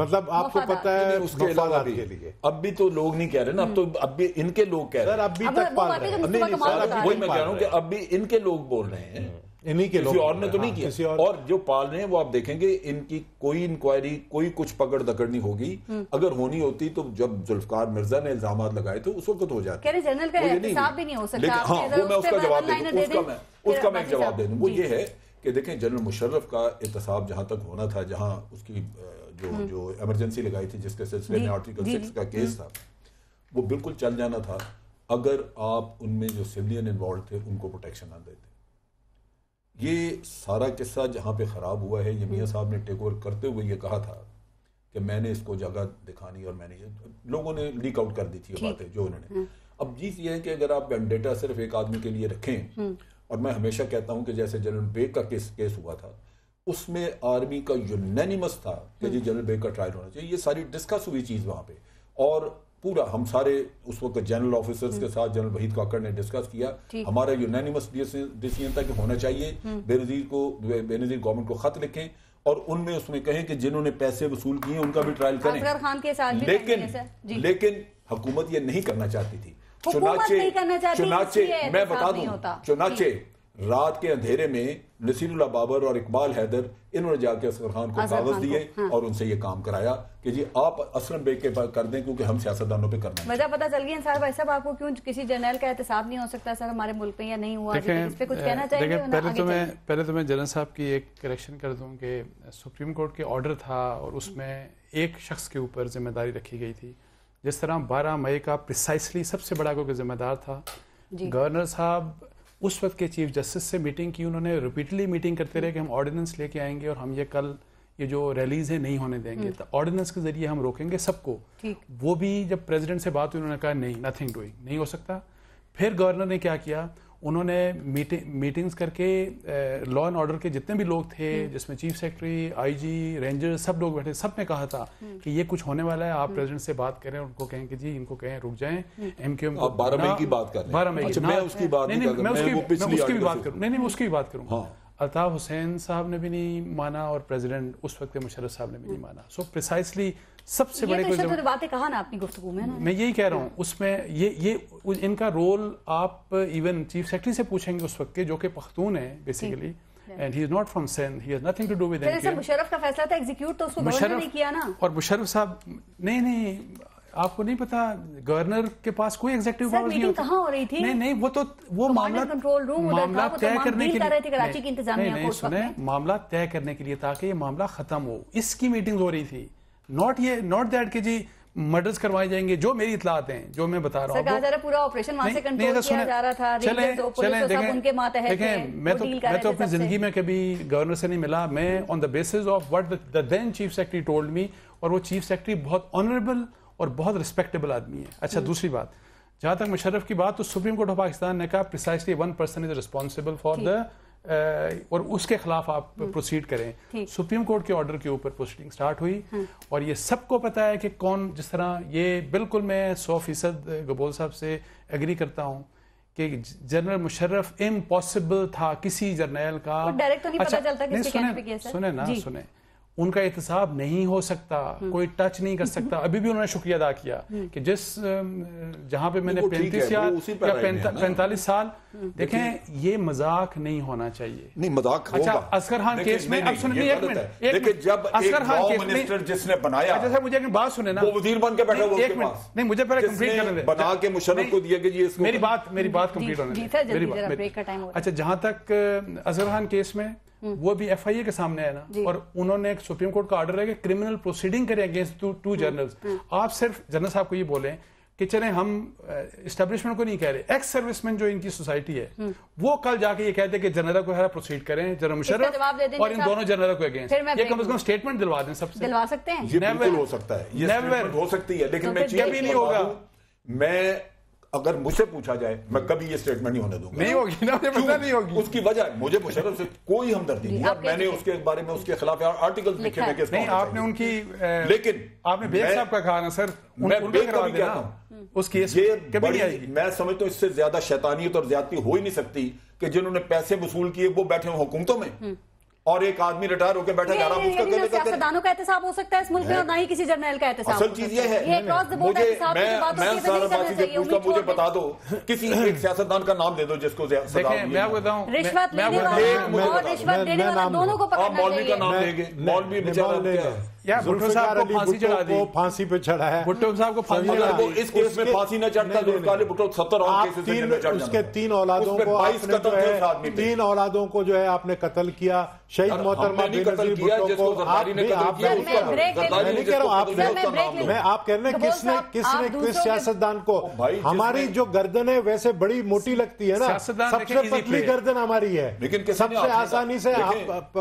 मतलब आपको पता है उसके अलावा के लिए अब भी तो लोग नहीं कह रहे ना अब तो अब भी इनके लोग कह रहे हैं अब तक पाल रहे हैं मैं कह रहा हूँ कि अब भी इनके लोग बोल रहे हैं इन्हीं के किसी और ने तो नहीं हाँ, किया और... और जो पाल रहे हैं वो आप देखेंगे इनकी कोई इंक्वायरी कोई कुछ पकड़ दकड़ नहीं होगी हम्म। अगर होनी होती तो जब जुल्फकार मिर्जा ने इल्जाम लगाए तो उस वक्त हो जाते जनरल का भी नहीं हो सकता हाँ वो मैं उसका जवाब दे दूँ उसका मैं जवाब दे दूँ वो ये है कि देखें जनरल मुशर्रफ का एहतसाब जहाँ तक होना था जहाँ उसकी जो हम्म। जो इमरजेंसी लगाई थी जिसके सिलसिले में आर्टिकल सिक्स का केस था वो बिल्कुल चल जाना था अगर आप उनमें जो सिविलियन इन्वॉल्व थे उनको प्रोटेक्शन ना देते ये सारा किस्सा जहाँ पे ख़राब हुआ है ये मियाँ साहब ने टेक ओवर करते हुए ये कहा था कि मैंने इसको जगह दिखानी और मैंने लोगों ने लीक आउट कर दी थी ये बातें जो उन्होंने हम्म। अब जीत ये है कि अगर आप डेटा सिर्फ एक आदमी के लिए रखें हम्म। और मैं हमेशा कहता हूँ कि जैसे जनरल बेग का केस केस हुआ था उसमें आर्मी का यूनैनिमस था कि जी जनरल बेग का ट्रायल होना चाहिए ये सारी डिस्कस हुई चीज़ वहाँ पे और पूरा हम सारे उस वक्त जनरल ऑफिसर्स के साथ जनरल वहीद काकर ने डिस्कस किया हमारा यूनानिमस डिसीजन था कि होना चाहिए हम्म। बेनजीर को बेनजीर गवर्नमेंट को खत लिखें और उनमें उसमें कहें कि जिन्होंने पैसे वसूल किए उनका भी ट्रायल करें खान के साथ लेकिन लेकिन हुकूमत ये नहीं करना चाहती थी चुनाचे चुनाचे मैं बता दूं चुनाचे रात के अंधेरे में नसीरुल्ला बाबर और इकबाल हैदर इन्होंने जाके असगर खान को कागज दिए हाँ। और उनसे ये काम कराया कि जी आप असलम बेग के पास कर दें क्योंकि हम सियासतदानों पे करना मजा पता चल गया इंसार भाई साहब आपको क्यों किसी जनरल का एहतसाब नहीं हो सकता सर हमारे मुल्क में या नहीं हुआ इस पे कुछ कहना चाहिए पहले तो मैं पहले तो मैं जनरल साहब की एक करेक्शन कर दूँ कि सुप्रीम कोर्ट के ऑर्डर था और उसमें एक शख्स के ऊपर जिम्मेदारी रखी गई थी जिस तरह बारह मई का प्रिसाइसली सबसे बड़ा क्योंकि जिम्मेदार था गवर्नर साहब उस वक्त के चीफ जस्टिस से मीटिंग की उन्होंने रिपीटली मीटिंग करते रहे कि हम ऑर्डिनेंस लेके आएंगे और हम ये कल ये जो रैलीज है नहीं होने देंगे हम्म। तो ऑर्डिनेंस के जरिए हम रोकेंगे सबको वो भी जब प्रेसिडेंट से बात हुई उन्होंने कहा नहीं नथिंग डूइंग नहीं हो सकता फिर गवर्नर ने क्या किया उन्होंने मीटिंग मीटिंग्स करके लॉ एंड ऑर्डर के जितने भी लोग थे हम्म। जिसमें चीफ सेक्रेटरी आईजी रेंजर सब लोग बैठे सब ने कहा था हम्म। कि ये कुछ होने वाला है आप प्रेसिडेंट हम्म। से बात करें उनको कहें कि जी इनको कहें रुक जाएं एमक्यूएम बारह मई की बात कर बारह मई उसकी बात नहीं मैं उसकी भी बात करूँ नहीं नहीं मैं उसकी भी बात करूँ हाँ। अल्ताफ़ हुसैन साहब ने भी नहीं माना और प्रेसिडेंट उस वक्त मुशरफ साहब ने भी नहीं हम्म। माना सो so, प्रिसाइसली सबसे बड़े तो कोई बातें कहा ना अपनी गुफ्तु में ना मैं यही कह रहा हूँ हम्म। उसमें ये ये इनका रोल आप इवन चीफ सेक्रेटरी से पूछेंगे उस वक्त के जो कि पख्तून है basically and he is not from Sindh he has nothing to do with Musharraf का फैसला था एग्जीक्यूट तो उसको गवर्नर ने किया ना और मुशरफ साहब नहीं नहीं आपको नहीं पता गवर्नर के पास कोई एग्जेक्टिव पावर नहीं होती कहां हो रही थी नहीं नहीं वो तो वो मामला तो कंट्रोल रूम मामला तय करने के लिए कराची की इंतजामिया सुने मामला तय करने के लिए ताकि ये मामला खत्म हो इसकी मीटिंग हो रही थी नॉट ये नॉट दैट के जी मर्डर्स करवाए जाएंगे जो मेरी इतलात हैं जो मैं बता रहा हूँ पूरा ऑपरेशन वहां से कंट्रोल किया जा रहा था चले चले देखें उनके देखें तो- मैं तो मैं तो अपनी जिंदगी में कभी गवर्नर से नहीं मिला मैं on the basis of what the then chief secretary told me और वो चीफ सेक्रेटरी बहुत ऑनरेबल और बहुत रिस्पेक्टेबल आदमी है अच्छा दूसरी बात जहाँ तक मुशर्रफ की बात तो सुप्रीम कोर्ट ऑफ पाकिस्तान ने कहा precisely one person is responsible for the और उसके खिलाफ आप प्रोसीड हम्म। करें सुप्रीम कोर्ट के ऑर्डर के ऊपर प्रोसीडिंग स्टार्ट हुई हाँ। और ये सबको पता है कि कौन जिस तरह ये बिल्कुल मैं सौ फीसद गबोल साहब से एग्री करता हूँ कि जनरल मुशर्रफ इम्पॉसिबल था किसी जर्नैल का डायरेक्ट तो अच्छा, सुने ना सुने उनका एहतसाब नहीं हो सकता हम्म। कोई टच नहीं कर सकता अभी भी उन्होंने शुक्रिया अदा किया हम्म। कि जिस जहां पे मैंने पैंतीस या पैंतालीस साल हम्म। देखें ये मजाक नहीं होना चाहिए नहीं मजाक अच्छा असगर खान केस में अब सुन एक मिनट जब असगर खान केस मिनिस्टर जिसने बनाया अच्छा मुझे बात सुने ना वो वजीर बन के बैठा एक मिनट नहीं मुझे पहले कंप्लीट करने दे बना के मुशरफ को दिया कि मेरी बात मेरी बात कंप्लीट होने अच्छा जहां तक असगर खान केस में हम्म। वो भी एफ के सामने आया ना और उन्होंने एक सुप्रीम कोर्ट का ऑर्डर है कि क्रिमिनल प्रोसीडिंग करें अगेंस्ट टू टू जर्नल्स आप सिर्फ जनरल साहब को ये बोले कि चले हम इस्टेब्लिशमेंट को नहीं कह रहे एक्स सर्विसमैन जो इनकी सोसाइटी है हम्म। वो कल जाके ये कहते कि जनरल को हरा प्रोसीड करें जनरल मुशर्रफ और इन दोनों जनरल को अगेंस्ट ये कम से कम स्टेटमेंट दिलवा दें सबसे दिलवा सकते हैं ये हो सकता है ये हो सकती है लेकिन तो मैं कभी नहीं होगा मैं अगर मुझसे पूछा जाए मैं कभी ये स्टेटमेंट नहीं होने दूंगा नहीं होगी ना मुझे पता नहीं होगी उसकी वजह मुझे पूछा था उससे कोई हमदर्दी नहीं मैंने उसके बारे में उसके खिलाफ आर्टिकल लिखे हैं नहीं आपने उनकी लेकिन आपने बेग साहब का कहा ना सर मैं मैं समझता हूँ इससे ज्यादा शैतानियत और ज्यादती हो ही नहीं सकती कि जिन्होंने पैसे वसूल किए वो बैठे हुए हुकूमतों में हम्म। और एक आदमी रिटायर होकर बैठा जा रहा सियासतदानों का एहतसाब हो सकता है इस मुल्क में और ना ही किसी जनरल का एहतसाब असल चीज ये है मुझे मैं मैं पूछता मुझे बता दो किसी एक सियासतदान का नाम दे दो जिसको रिश्वत लेने वाला दोनों को पकड़ना चाहिए मौलवी का नाम देंगे मौलवी बेचारा फांसी पे चढ़ा है भुट्टो साहब को फांसी इस केस में फांसी न चढ़ता भुट्टो सत्तर उसके तीन औलादों को जो है तीन औलादों को जो है आपने कत्ल किया शहीद मोहतरमा बेनजीर भुट्टो को आपने मैं आप कह रहे तो किसने किसने किस सियासतदान को हमारी जो गर्दन है वैसे बड़ी मोटी लगती है ना सबसे पतली गर्दन हमारी है लेकिन सबसे आसानी से आप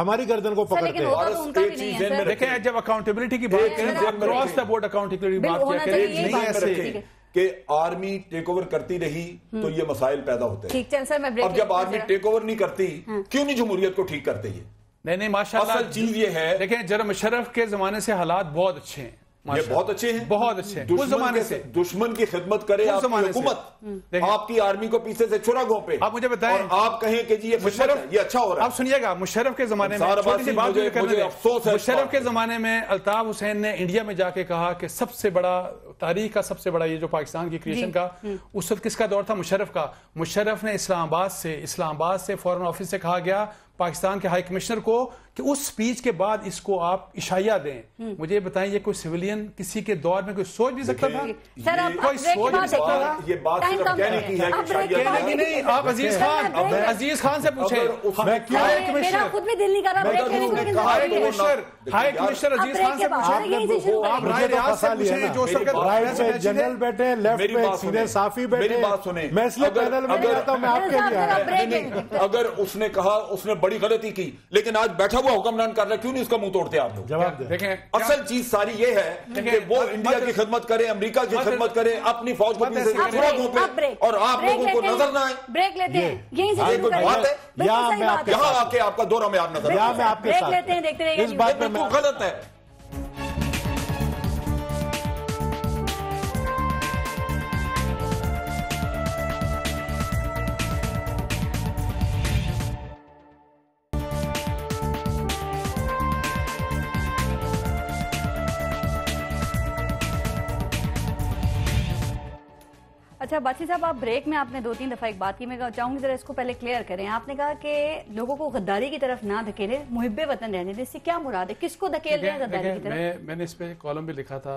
हमारी गर्दन को पकड़ते हैं देखें जब अकाउंटेबिलिटी की बात करें अक्रॉस द बोर्ड अकाउंटेबिलिटी बात किया करें नहीं ऐसे कि आर्मी टेक ओवर करती रही तो हम्म। ये मसाइल पैदा होते हैं अब जब आर्मी टेक ओवर नहीं करती हम्म। क्यों नहीं जमहूरियत को ठीक करते ये नहीं नहीं माशाल्लाह चीज ये है देखें जरा शरफ के जमाने से हालात बहुत अच्छे हैं ये बहुत अच्छे हैं बहुत अच्छे हैं जमाने से दुश्मन की खिदमत करे आपकी हुकूमत हम्म, आपकी आर्मी को पीछे से छुरा घोपे आप मुझे बताएं आप कहें कि जी ये मुशरफ अच्छा- ये अच्छा हो रहा है आप सुनिएगा मुशरफ के जमाने में छोटी सी बात मुझे अफसोस है मुशरफ के जमाने में अल्ताफ हुसैन ने इंडिया में जाके कहा कि सबसे बड़ा तारीख का सबसे बड़ा ये जो पाकिस्तान की क्रिएशन का हम्म। उस वक्त किसका दौर था मुशरफ का मुशरफ ने इस्लामाबाद से इस्लामाबाद से फॉरेन ऑफिस से कहा गया पाकिस्तान के हाई कमिश्नर को कि उस स्पीच के बाद इसको आप इशाया दें हम्म। मुझे बताएं ये कोई सिविलियन किसी के दौर में कोई सोच भी सकता था सर आप कोई सोच भी सकता था ये बात तो कहने की है कहने की नहीं आप अजीज खान अजीज खान से पूछे जो जनरल बैठे लेफ्ट साफी बैठे बात सुने मैं अगर उसने कहा उसने बड़ी गलती की लेकिन आज बैठा लिखा हुआ हुक्मरान कर रहा है क्यों नहीं उसका मुंह तोड़ते आप लोग जवाब देखें असल चीज सारी ये है कि वो इंडिया की खिदमत करे अमरीका की खिदमत करे अपनी फौज को और आप लोगों को नजर ना आए ब्रेक लेते हैं यही कोई बात है यहाँ आके आपका दो राम नजर ब्रेक लेते हैं देखते इस बात में गलत है अच्छा बादशाह साहब आप ब्रेक में आपने दो तीन दफा एक बात की मैं चाहूंगी जरा इसको पहले क्लियर करें आपने कहा कि लोगों को गद्दारी की तरफ ना धकेले मुहिब वतन रहने दें इससे क्या मुराद है किसको धकेल रहे हैं गद्दारी की तरफ मैं, मैंने इस पर कॉलम भी लिखा था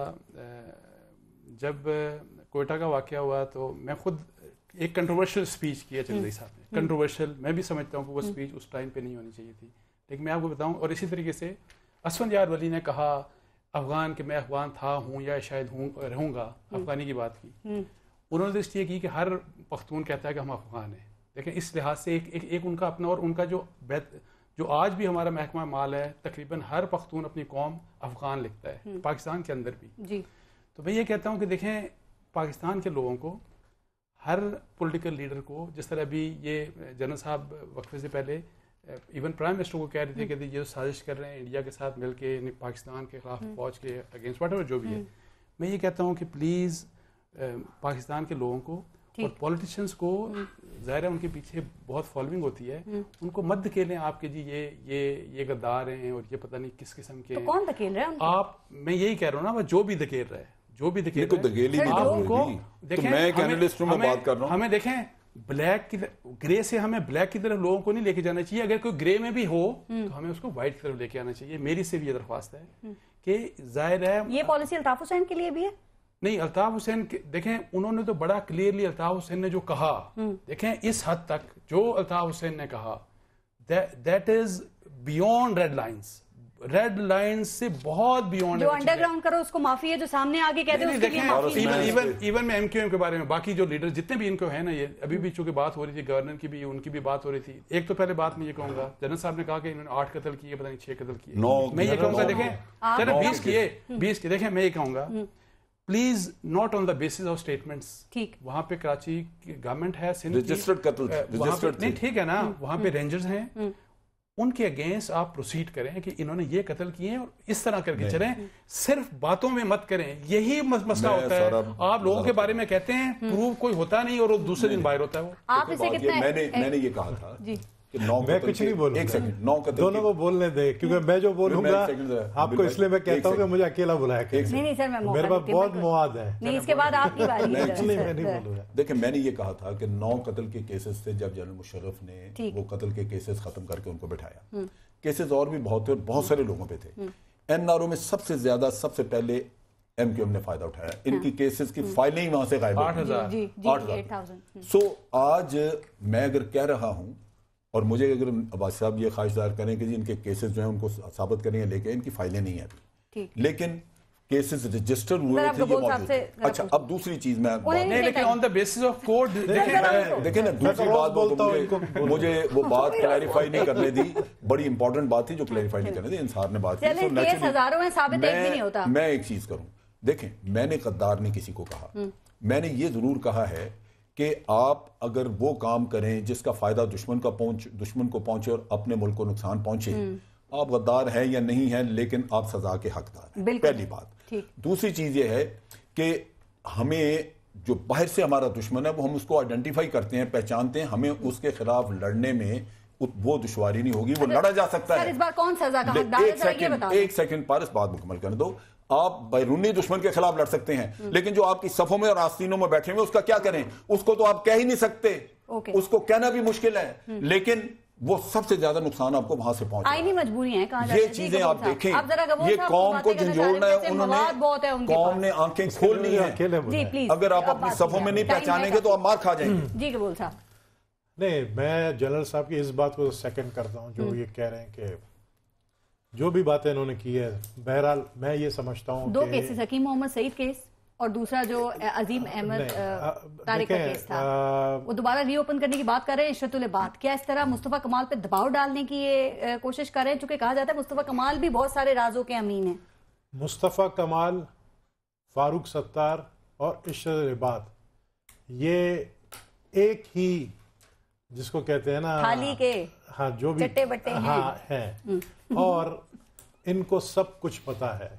जब कोयटा का वाक्य हुआ तो मैं खुद एक कंट्रोवर्शियल स्पीच किया चंदी साहब ने कंट्रोवर्शियल मैं भी समझता हूँ कि वो स्पीच हम्म। उस टाइम पे नहीं होनी चाहिए थी लेकिन मैं आपको बताऊँ और इसी तरीके से असवंत यार वली ने कहा अफगान के मैं अफगान था हूँ या शायद हूँ रहूँगा हम्म। अफगानी की बात की हम्म। उन्होंने दृष्टि तो ये की कि हर पख्तून कहता है कि हम अफगान हैं लेकिन इस लिहाज से एक एक, एक उनका अपना और उनका जो जो आज भी हमारा महकमा माल है तकरीबन हर पख्तून अपनी कौम अफगान लिखता है हम्म। पाकिस्तान के अंदर भी जी तो मैं ये कहता हूँ कि देखें पाकिस्तान के लोगों को हर पॉलिटिकल लीडर को जिस तरह अभी ये जनरल साहब वक्फे से पहले इवन प्राइम मिनिस्टर को कह रहे थे हम्म। कि ये जो साजिश कर रहे हैं इंडिया के साथ के पाकिस्तान के खिलाफ हम्म। फौज के अगेंस्ट वाटर जो भी है मैं ये कहता हूँ कि प्लीज़ पाकिस्तान के लोगों को और पॉलिटिशियंस को जाहिर है उनके पीछे बहुत फॉलोइंग होती है हम्म। उनको मत धकेलें आपके जी ये ये ये गद्दार हैं और ये पता नहीं किस किस्म के तो कौन धकेल रहे हैं आप मैं यही कह रहा हूँ ना वह जो भी धकेल रहा है जो भी धकेल तो धकेली तो देखें बात कर रहा हूँ हमें देखें ब्लैक की ग्रे से हमें ब्लैक की तरफ लोगों को नहीं लेके जाना चाहिए अगर कोई ग्रे में भी हो हम्म। तो हमें उसको व्हाइट की तरफ लेके आना चाहिए मेरी से भी ये दरख्वास्त है हम्म। कि जाहिर है ये पॉलिसी अल्ताफ हुसैन के लिए भी है नहीं अल्ताफ हुसैन देखें उन्होंने तो बड़ा क्लियरली अल्ताफ हुसैन ने जो कहा हम्म। देखें इस हद तक जो अल्ताफ हुसैन ने कहा that is beyond red lines red line से बहुत बियॉन्ड अंडरग्राउंड करो उसको माफी है जो सामने आगे कहते हैं इवन इवन इवन में एमक्यूएम के बारे में बाकी जो लीडर जितने भी इनको है ना ये अभी भी चूंकि बात हो रही थी गवर्नर की भी उनकी भी बात हो रही थी एक तो पहले बात मैं ये कहूंगा जनरल साहब ने कहा कि इन्होंने आठ कतल किए पता नहीं छह कतल किए मैं ये कहूंगा देखें चलो बीस किए बीस किए देखें मैं ये कहूंगा हम्म। Please not on the basis of statements ठीक वहां पे कराची गवर्नमेंट है रजिस्टर्ड कत्ल रजिस्टर्ड नहीं ठीक है ना हम्म। वहां पे रेंजर्स हम्म। हैं हम्म। उनके अगेंस्ट आप प्रोसीड करें कि इन्होंने ये कत्ल किए हैं और इस तरह करके चले सिर्फ बातों में मत करें यही मसला होता है आप लोगों के बारे में कहते हैं प्रूव कोई होता नहीं और दूसरे दिन बाहर होता है वो मैंने मैंने ये कहा था कि मैंने ये कहा था कि नौ कत्ल के केसेस जब जनरल ने वो कत्ल के केसेस खत्म करके उनको बैठाया हम्म। केसेस और भी बहुत थे और बहुत सारे लोगों पे थे हम्म। एनआरओ में सबसे ज्यादा सबसे पहले एमक्यूएम ने फायदा उठाया हाँ। इनकी केसेस की हम्म। फाइलिंग वहां से गायब आठ हजार सो आज मैं अगर कह रहा हूं और मुझे अगर अब्बास साहब ये ख्वाहिश ख्वाहिशदार करें कि जी इनके केसेस जो हैं उनको साबित करें या लेके इनकी फाइलें नहीं आती लेकिन केसेस रजिस्टर हुए थे ये मौजूद अच्छा अब दूसरी चीज मैं नहीं लेकिन on the basis of code देखें ना दूसरी बात बोलता हूँ मुझे वो बात क्लैरिफाई नहीं करने दी बड़ी इंपॉर्टेंट बात थी जो क्लैरिफाई नहीं करने दी इंसान ने बात की मैं एक चीज करूँ देखें मैंने गद्दार ने किसी को कहा हम्म। मैंने ये जरूर कहा है कि आप अगर वो काम करें जिसका फायदा दुश्मन का पहुंच दुश्मन को पहुंचे और अपने मुल्क को नुकसान पहुंचे हम्म। आप गद्दार हैं या नहीं हैं लेकिन आप सजा के हकदार हैं पहली बात दूसरी चीज ये है कि हमें जो बाहर से हमारा दुश्मन है वो हम उसको आइडेंटिफाई करते हैं पहचानते हैं हमें उसके खिलाफ लड़ने में वो दुश्वारी नहीं होगी वो अच्छा, लड़ा जा सकता है इस बार कौन सजा का एक सेकंड एक सेकंड पारस बात मुकम्मल कर दो आप बैरूनी दुश्मन के खिलाफ लड़ सकते हैं हम्म। लेकिन जो आपकी सफों में और आस्तीनों में बैठे हुए उसका क्या करें उसको तो आप कह ही नहीं सकते उसको कहना भी मुश्किल है हम्म। लेकिन वो सबसे ज्यादा नुकसान आपको वहां से पहुंचा आईनी है कहा ये चीजें आप देखें आप ये कौम को झंझोड़ना है उन्होंने कौम ने आंखें खोल ली है अगर आप अपनी सफों में नहीं पहचानेंगे तो आप मार खा जाएंगे जी कबूल साहब नहीं मैं जनरल साहब की इस बात को सेकंड करता हूं जो हम्म। ये कह रहे हैं कि जो भी बातें इन्होंने की है बहरहाल मैं ये समझता हूँ दो केसेस हकीम मोहम्मद सईद केस और दूसरा जो अजीम अहमद तारिक का केस था आ, वो दोबारा रीओपन करने की बात कर रहे हैं इशरत बात क्या इस तरह मुस्तफ़ा कमाल पे दबाव डालने की ये कोशिश कर रहे हैं चूंकि कहा जाता है मुस्तफ़ा कमाल भी बहुत सारे राजों के अमीन है मुस्तफ़ा कमाल फारूक सत्तार और इशरत बात ये एक ही जिसको कहते हैं ना खाली के हाँ जो भी चट्टे बट्टे हाँ है। हम्म। और इनको सब कुछ पता है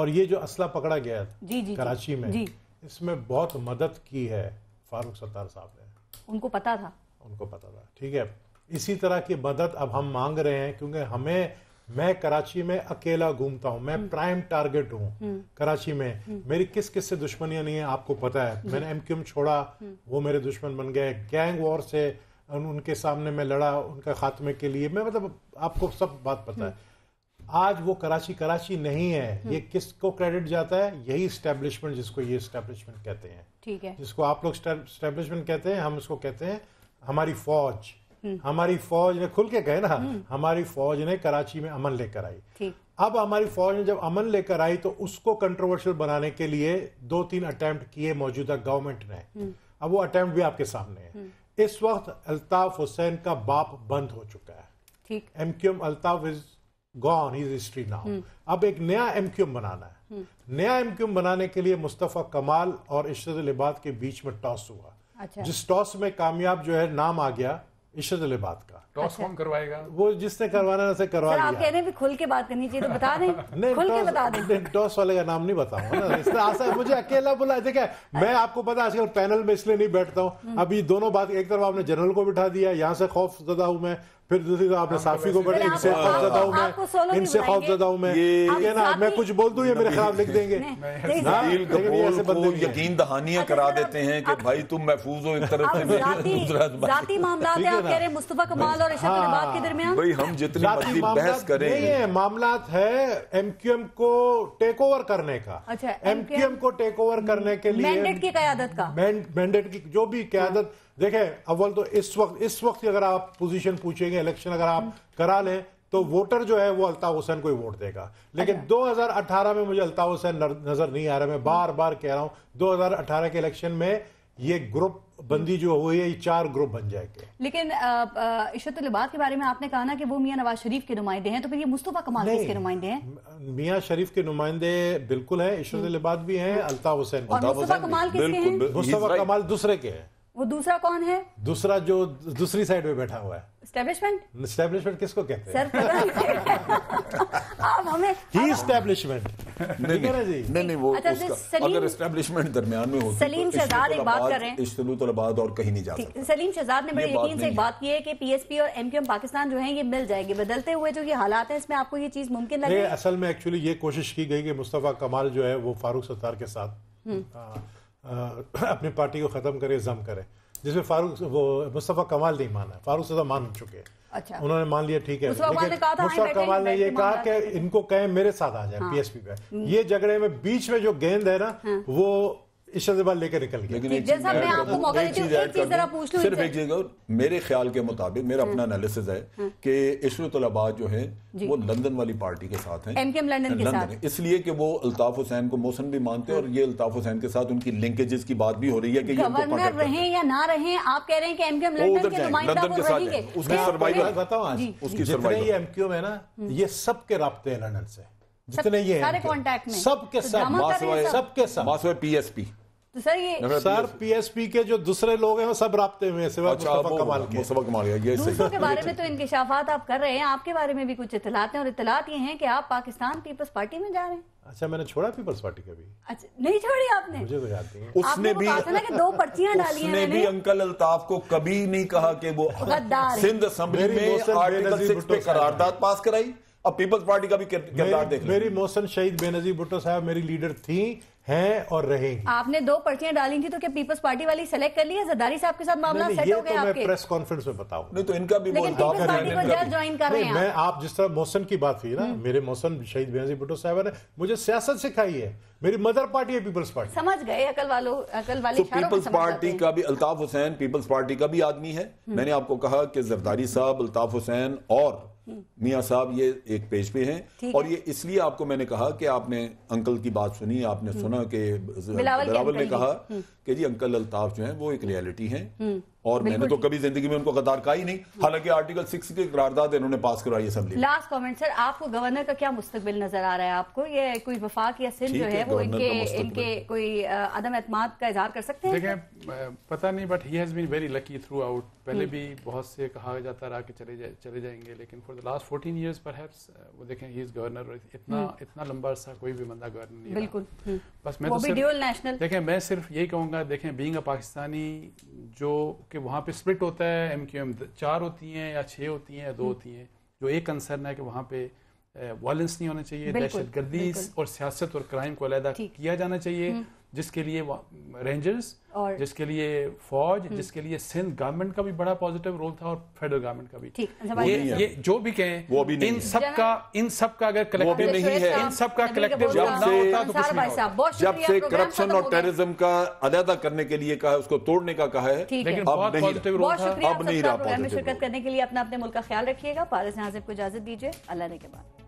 और ये जो असला पकड़ा गया था जी, जी, कराची में जी। इसमें बहुत मदद की है फारूक सत्तार साहब ने उनको पता था उनको पता था ठीक है इसी तरह की मदद अब हम मांग रहे हैं क्योंकि हमें मैं कराची में अकेला घूमता हूँ मैं हम्म। प्राइम टारगेट हूँ हम्म। कराची में मेरी किस किस से दुश्मनियां नहीं है आपको पता है मैंने एम छोड़ा वो मेरे दुश्मन बन गए गैंग वॉर से उनके सामने मैं लड़ा उनका खात्मे के लिए मैं मतलब आपको सब बात पता है आज वो कराची कराची नहीं है हम्म। ये किसको क्रेडिट जाता है यही स्टैब्लिशमेंट जिसको ये स्टैब्लिशमेंट कहते हैं ठीक है जिसको आप लोग स्टैब्लिशमेंट कहते हैं हम इसको कहते हैं हमारी फौज हम्म। हमारी फौज ने खुल के कहे ना हम्म। हमारी फौज ने कराची में अमन लेकर आई अब हमारी फौज ने जब अमन लेकर आई तो उसको कंट्रोवर्शियल बनाने के लिए दो तीन अटेम्प्ट किए मौजूदा गवर्नमेंट ने अब वो अटेम्प्ट भी आपके सामने है इस वक्त अल्ताफ हुसैन का बाप बंद हो चुका है ठीक M Q M Altaf is gone is history now अब एक नया एम क्यूम बनाना है हम्म। नया एम क्यूम बनाने के लिए मुस्तफ़ा कमाल और इशरत लिबाद के बीच में टॉस हुआ अच्छा। जिस टॉस में कामयाब जो है नाम आ गया इशरत अली बात का टॉस कौन करवाएगा वो जिसने करवाना है उसे करवा लिया आप कह रहे हैं भी खुल के बात करनी चाहिए तो बता दें नहीं खुल के बता दें टॉस वाले का नाम नहीं बताऊंगा ना इसने आशा है मुझे अकेला बुला देखा मैं आपको पता आजकल पैनल में इसलिए नहीं बैठता हूँ हम्म। अभी दोनों बात एक तरफ आपने जनरल को बिठा दिया यहाँ से खौफ जदा हूँ मैं फिर दूसरी तो आपने साफी को बड़े इनसे खौफजदा हूँ मैं इनसे खौफजदा हूँ मैं ठीक है ना मैं कुछ बोल दूँ ये मेरे खिलाफ लिख देंगे यकीन दहानियां करा देते हैं कि भाई तुम महफूज हो एक तरफ से मामला मुस्तफा हाँ। हम जितनी बहस करें मामला है एम क्यू एम को टेक ओवर करने का अच्छा एम क्यू एम को टेक ओवर करने के लिए मैंडेट की क्यादत का मैंडेट की जो भी क्यादत देखें अव्वल तो इस वक्त इस वक्त अगर आप पोजीशन पूछेंगे इलेक्शन अगर आप करा लें तो वोटर जो है वो अल्ताफ हुसैन को ही वोट देगा लेकिन 2018 अच्छा। में मुझे अल्ताफ हुसैन नजर नहीं आ रहा मैं बार बार कह रहा हूं 2018 के इलेक्शन में ये ग्रुप बंदी जो हुई है ये चार ग्रुप बन जाएंगे लेकिन इशतुल्लबाद के बारे में आपने कहा ना कि वो मियां नवाज शरीफ के नुमाइंदे हैं तो फिर ये मुस्तफ़ा कमाल के नुमाइंदे हैं मियां शरीफ के नुमाइंदे बिल्कुल हैं इशरतुल्लबाद भी हैं हम्म। अल्ताफ हुसैन मुस्तफ़ा कमाल दूसरे के हैं वो दूसरा कौन है दूसरा जो दूसरी साइड में बैठा हुआ है स्टैब्लिशमेंट स्टैब्लिशमेंट किसको कहते हैं सर पता आप हमें ही है जी नहीं नहीं वो अच्छा, उसका, अगर दरमियान में होती सलीम तो शहजाद एक बात कर रहे हैं और कहीं नहीं जा सकता सलीम शहजाद ने बड़े यकीन से एक बात की है कि पीएसपी और एमक्यूएम पाकिस्तान जो है ये मिल जाएगी बदलते हुए जो ये हालात है इसमें आपको ये चीज मुमकिन लग रही है असल में एक्चुअली ये कोशिश की गई कि मुस्तफ़ा कमाल जो है वो फारूक सत्तार के साथ हम्म। हाँ, अपनी पार्टी को ख़त्म करे जम करे जिसमें फारूक वो मुस्तफ़ा कमाल नहीं माना फारूक सदा मान चुके हैं अच्छा उन्होंने मान लिया ठीक है मुस्तफा कमाल ने ये कहा कि इनको कहें मेरे साथ आ जाए पी एस पी पे हम्म। ये झगड़े में बीच में जो गेंद है ना हाँ। वो इशाजबाल लेकर निकल गया लेकिन सिर्फ एक चीज मेरे ख्याल के मुताबिक मेरा अपना एनालिसिस हम्म। है हम्म। कि जो है वो लंदन वाली पार्टी के साथ हैं एमकेएम लंदन के साथ इसलिए कि वो अल्ताफ हुसैन को मौसम भी मानते हैं और हम्म। ये अल्ताफ हुसैन के साथ उनकी लिंकेजेस की बात भी हो रही है कि गवर्नर रहे या ना रहे आप कह रहे हैं कि एमकेएम लंदन के उसकी सर्वाइवल बताओ आज उसकी सर्वाइवल ये एमकेएम है ना ये सबके रास्ते हैं लंदन से जितने ये सारे कॉन्टैक्ट में सबके तो साथ सबके एस पीएसपी तो सर ये सर पीएसपी के जो दूसरे लोग हैं वो सब रास्ते अच्छा, में के बारे में तो इनकशाफ आप कर रहे हैं आपके बारे में भी कुछ इतलाते हैं और इतलात ये हैं कि आप पाकिस्तान पीपल्स पार्टी में जा रहे हैं अच्छा मैंने छोड़ा पीपल्स पार्टी कभी अच्छा नहीं छोड़ी आपने मुझे तो याद नहीं उसने तो भी ना कि दो पर्चियां डाली उसने भी अंकल अल्ताफ को कभी नहीं कहा कि वो सिंध असेंबली में आर्टिकल करारदाद पास कराई अब पीपल्स पार्टी का भी किरदार देख मेरी मोहसन शहीद बेनजीर भुट्टो साहब मेरी लीडर थी हैं और रहेगी आपने दो पर्चियां डाली थी तो क्या पीपल्स पार्टी वाली सेलेक्ट कर ली है जरदारी साहब के साथ मामला सेट हो गया तो आपके प्रेस कॉन्फ्रेंस में बताऊं नहीं तो इनका भी लेकिन पीपल्स पार्टी को जल्द ज्वाइन कर रहे हैं मैं आप जिस तरह मोशन की बात हुई ना हम्म। मेरे मोशन शहीद बेनजी भुट्टो साहब ने मुझे सियासत सिखाई है मेरी मदर पार्टी है पीपल्स पार्टी समझ गए अकल वालों अकल वाले पीपल्स तो पार्टी का भी अल्ताफ हुसैन पीपल्स पार्टी का भी आदमी है हम्म। मैंने आपको कहा कि जरदारी साहब अल्ताफ हुसैन और मियाँ साहब ये एक पेज पे हैं और ये इसलिए आपको मैंने कहा कि आपने अंकल की बात सुनी आपने हम्म। सुना कि बिलावल ने कहा कि जी अंकल अल्ताफ जो है वो एक रियलिटी है हम्म, और मैंने तो कभी जिंदगी में उनको कतार कहा ही नहीं हालांकि आर्टिकल सिक्स के करारदाद इन्होंने पास करवाई असेंबली लास्ट कमेंट सर आपको गवर्नर का क्या मुस्तबिल नजर आ रहा है आपको ये कोई वफाक या सिंध जो है वो इनके इनके कोई अदम एतम का इजहार कर सकते हैं देखें पता नहीं but he been very lucky throughout पहले हम्म। भी बहुत से कहा जाता रहा कि चले जाए चले जाएंगे लेकिन for the last fourteen years पर वो देखें ही इज गवर्नर इतना हम्म। इतना लंबा सा कोई भी बंदा गवर्नर नहीं बिल्कुल बस मैं तो देखें मैं सिर्फ यही कहूँगा कहूँगा देखें बींग पाकिस्तानी जो कि वहाँ पे स्प्लिट होता है एम क्यू एम चार होती हैं या छः होती हैं या दो हम्म। होती हैं जो एक कंसर्न है कि वहाँ पे वायलेंस eh, नहीं होना चाहिए दहशत गर्दी और सियासत और क्राइम को अलहदा किया जाना चाहिए हम्म। जिसके लिए रेंजर्स जिसके लिए फौज हम्म। जिसके लिए सिंध गवर्नमेंट का भी बड़ा पॉजिटिव रोल था और फेडरल गवर्नमेंट का भी अच्छा, ये, ये जो भी कहें वो भी नहीं इन सब का इन सब का अगर कलेक्टिव नहीं है इन सब का कलेक्टिव जब से तो जब से करप्शन और टेररिज्म का अदादा करने के लिए कहा उसको तोड़ने का कहा है लेकिन अब नहीं रहा प्रोग्राम में शिरकत करने के लिए अपना अपने मुल्क का ख्याल रखिएगा पारस नाजिब को इजाजत दीजिए अल्लाह ने के बाद